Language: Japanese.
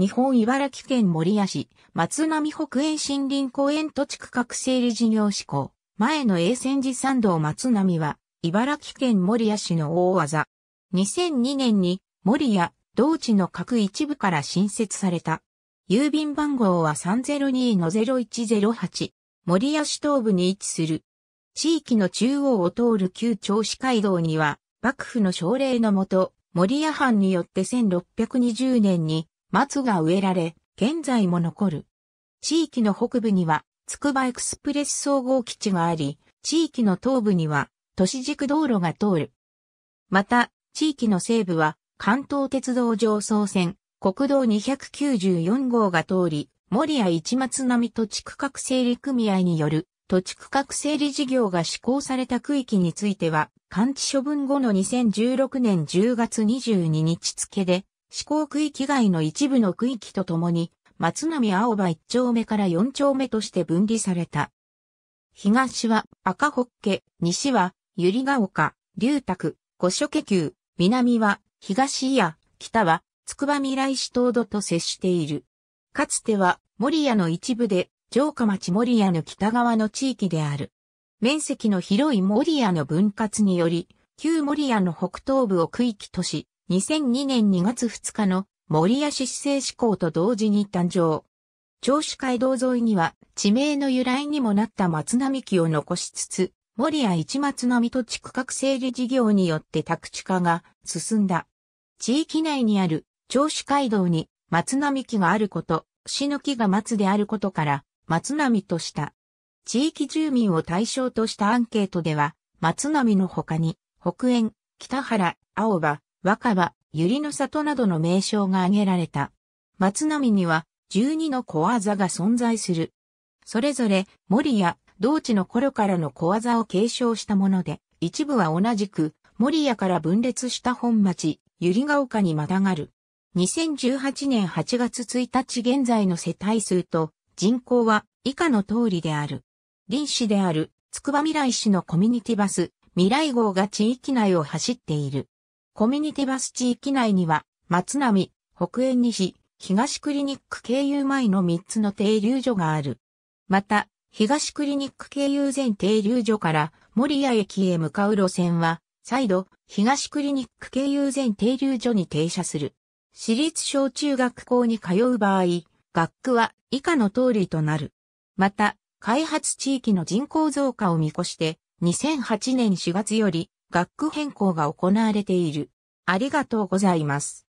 日本茨城県守谷市、松並北園森林公園土地区画整理事業施行。前の永泉寺参道松並は、茨城県守谷市の大技。2002年に、守谷、同地の各一部から新設された。郵便番号は302-0108。守谷市東部に位置する。地域の中央を通る旧銚子街道には、幕府の奨励のもと、守谷藩によって1620年に松が植えられ、現在も残る。地域の北部には、つくばエクスプレス総合基地があり、地域の東部には、都市軸道路が通る。また、地域の西部は、関東鉄道上層線、国道294号が通り、森谷市松並土地区画整理組合による土地区画整理事業が施行された区域については、完治処分後の2016年10月22日付で四考区域外の一部の区域とともに、松並青葉一丁目から四丁目として分離された。東は赤ホッケ、西は百合ヶ丘、龍卓、五所家宮、南は東谷、北は筑波未来市東土と接している。かつては森屋の一部で城下町森屋の北側の地域である。面積の広い森屋の分割により、旧森屋の北東部を区域とし、2002年2月2日の森屋市市政志向と同時に誕生。長州街道沿いには地名の由来にもなった松並木を残しつつ、森屋市松並と地区画整理事業によって宅地化が進んだ。地域内にある長州街道に松並木があること、死の木が松であることから松並とした。地域住民を対象としたアンケートでは、松並の他に北園、北原、青葉、若葉、百合の里などの名称が挙げられた。松並には12の小技が存在する。それぞれ森や同地の頃からの小技を継承したもので、一部は同じく森屋から分裂した本町、百合ヶ丘にまたがる。2018年8月1日現在の世帯数と人口は以下の通りである。林時である、つくば未来市のコミュニティバス、未来号が地域内を走っている。コミュニティバス地域内には、松並、北園西、東クリニック経由前の3つの停留所がある。また、東クリニック経由前停留所から守谷駅へ向かう路線は、再度、東クリニック経由前停留所に停車する。私立小中学校に通う場合、学区は以下の通りとなる。また、開発地域の人口増加を見越して、2008年4月より、学区変更が行われている。ありがとうございます。